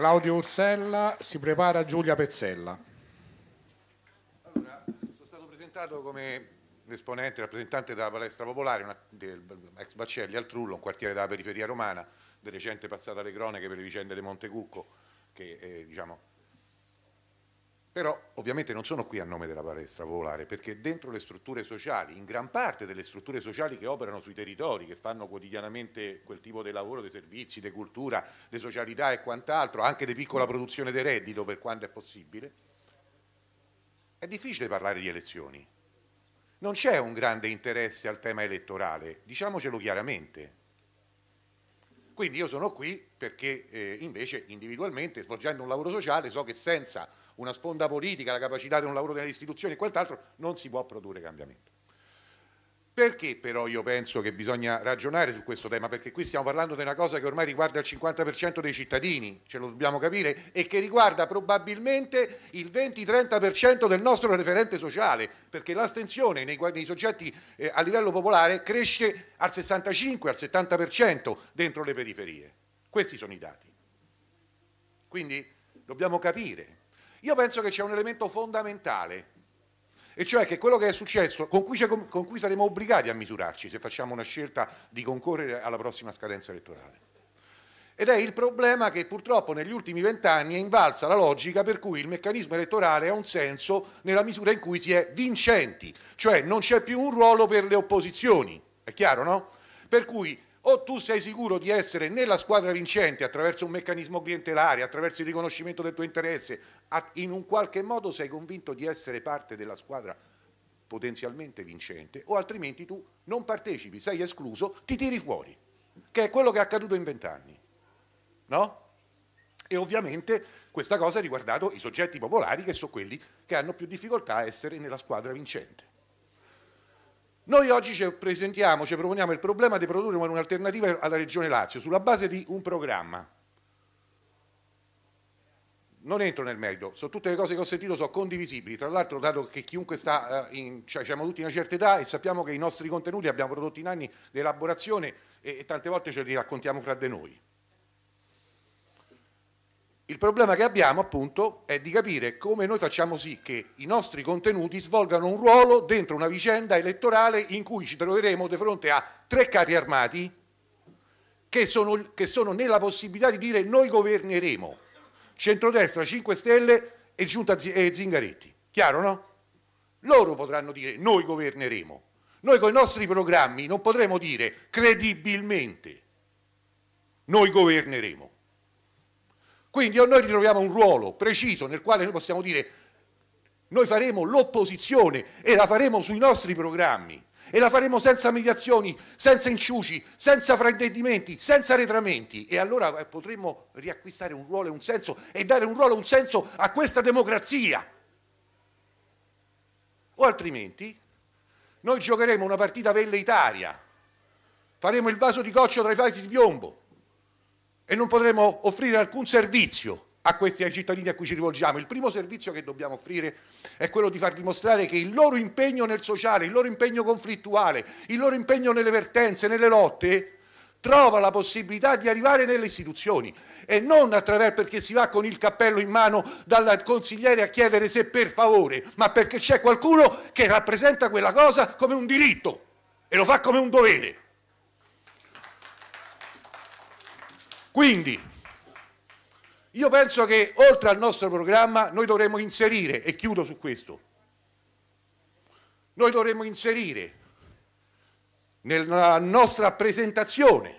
Claudio Ursella, si prepara Giulia Pezzella. Allora, sono stato presentato come esponente, rappresentante della palestra popolare, una, del, ex Baccelli al Trullo, un quartiere della periferia romana, di recente passata alle cronache per le vicende di Montecucco, che eh, diciamo, però ovviamente non sono qui a nome della palestra popolare, perché dentro le strutture sociali, in gran parte delle strutture sociali che operano sui territori, che fanno quotidianamente quel tipo di lavoro, dei servizi, di cultura, di socialità e quant'altro, anche di piccola produzione di reddito per quanto è possibile, è difficile parlare di elezioni. Non c'è un grande interesse al tema elettorale, diciamocelo chiaramente. Quindi io sono qui perché eh, invece individualmente, svolgendo un lavoro sociale, so che senza una sponda politica, la capacità di un lavoro delle istituzioni e quant'altro, non si può produrre cambiamento. Perché però io penso che bisogna ragionare su questo tema? Perché qui stiamo parlando di una cosa che ormai riguarda il 50% dei cittadini, ce lo dobbiamo capire, e che riguarda probabilmente il 20-30% del nostro referente sociale, perché l'astensione nei, nei, soggetti eh, a livello popolare cresce al 65-70% dentro le periferie. Questi sono i dati. Quindi dobbiamo capire io penso che c'è un elemento fondamentale, e cioè che quello che è successo, con cui, con cui saremo obbligati a misurarci se facciamo una scelta di concorrere alla prossima scadenza elettorale. Ed è il problema che purtroppo negli ultimi vent'anni è invalsa la logica per cui il meccanismo elettorale ha un senso nella misura in cui si è vincenti, cioè non c'è più un ruolo per le opposizioni, è chiaro no? Per cui o tu sei sicuro di essere nella squadra vincente attraverso un meccanismo clientelare, attraverso il riconoscimento del tuo interesse, in un qualche modo sei convinto di essere parte della squadra potenzialmente vincente, o altrimenti tu non partecipi, sei escluso, ti tiri fuori, che è quello che è accaduto in vent'anni. No? E ovviamente questa cosa ha riguardato i soggetti popolari che sono quelli che hanno più difficoltà a essere nella squadra vincente. Noi oggi ci presentiamo, ci proponiamo il problema di produrre un'alternativa alla Regione Lazio sulla base di un programma. Non entro nel merito, sono tutte le cose che ho sentito sono condivisibili, tra l'altro dato che chiunque sta, eh, in, cioè, siamo tutti in una certa età e sappiamo che i nostri contenuti li abbiamo prodotti in anni di elaborazione e, e tante volte ce li raccontiamo fra di noi. Il problema che abbiamo appunto è di capire come noi facciamo sì che i nostri contenuti svolgano un ruolo dentro una vicenda elettorale in cui ci troveremo di fronte a tre carri armati che sono, che sono nella possibilità di dire noi governeremo centrodestra, 5 Stelle e Giunta e Zingaretti. Chiaro no? Loro potranno dire noi governeremo. Noi con i nostri programmi non potremo dire credibilmente noi governeremo. Quindi o noi ritroviamo un ruolo preciso nel quale noi possiamo dire noi faremo l'opposizione e la faremo sui nostri programmi e la faremo senza mediazioni, senza inciuci, senza fraintendimenti, senza arretramenti e allora eh, potremmo riacquistare un ruolo e un senso e dare un ruolo e un senso a questa democrazia. O altrimenti noi giocheremo una partita velleitaria, faremo il vaso di coccio tra i fasi di piombo e non potremo offrire alcun servizio a questi cittadini a cui ci rivolgiamo. Il primo servizio che dobbiamo offrire è quello di far dimostrare che il loro impegno nel sociale, il loro impegno conflittuale, il loro impegno nelle vertenze, nelle lotte, trova la possibilità di arrivare nelle istituzioni e non attraverso perché si va con il cappello in mano dal consigliere a chiedere se per favore, ma perché c'è qualcuno che rappresenta quella cosa come un diritto e lo fa come un dovere. Quindi io penso che oltre al nostro programma noi dovremmo inserire, e chiudo su questo, noi dovremmo inserire nella nostra presentazione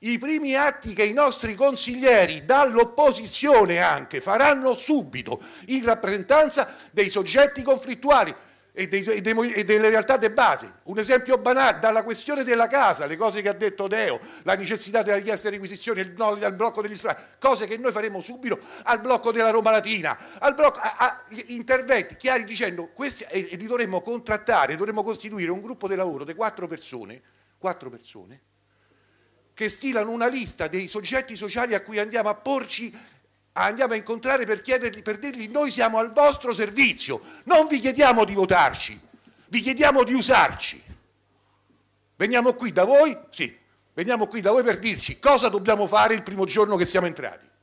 i primi atti che i nostri consiglieri dall'opposizione anche faranno subito in rappresentanza dei soggetti conflittuali, e, dei, e, dei, e, delle realtà de base. Un esempio banale, dalla questione della casa, le cose che ha detto Deo, la necessità della richiesta di requisizione, il no al blocco degli strani, cose che noi faremo subito al blocco della Roma Latina, al blocco, a, a, interventi chiari dicendo questi, e, e li dovremmo contrattare, dovremmo costituire un gruppo di lavoro di quattro persone, quattro persone che stilano una lista dei soggetti sociali a cui andiamo a porci andiamo a incontrare per, chiedergli, per dirgli noi siamo al vostro servizio, non vi chiediamo di votarci, vi chiediamo di usarci. Veniamo qui da voi, sì, veniamo qui da voi per dirci cosa dobbiamo fare il primo giorno che siamo entrati.